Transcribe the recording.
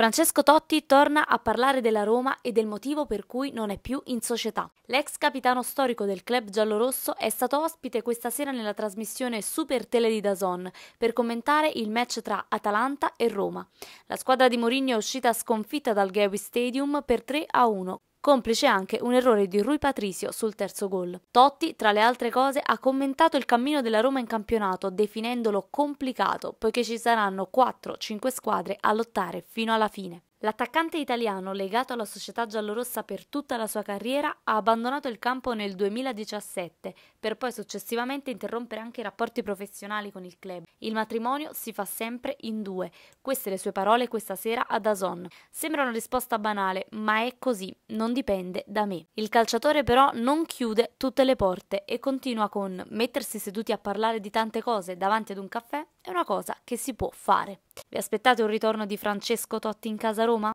Francesco Totti torna a parlare della Roma e del motivo per cui non è più in società. L'ex capitano storico del club giallorosso è stato ospite questa sera nella trasmissione Super Tele di Dazon per commentare il match tra Atalanta e Roma. La squadra di Mourinho è uscita sconfitta dal Gawi Stadium per 3 1 complice anche un errore di Rui Patricio sul terzo gol. Totti, tra le altre cose, ha commentato il cammino della Roma in campionato definendolo complicato, poiché ci saranno 4-5 squadre a lottare fino alla fine. L'attaccante italiano, legato alla società giallorossa per tutta la sua carriera, ha abbandonato il campo nel 2017 per poi successivamente interrompere anche i rapporti professionali con il club. Il matrimonio si fa sempre in due. Queste le sue parole questa sera ad Azon. Sembra una risposta banale, ma è così, non dipende da me. Il calciatore però non chiude tutte le porte e continua con mettersi seduti a parlare di tante cose davanti ad un caffè è una cosa che si può fare. Vi aspettate un ritorno di Francesco Totti in casa Roma.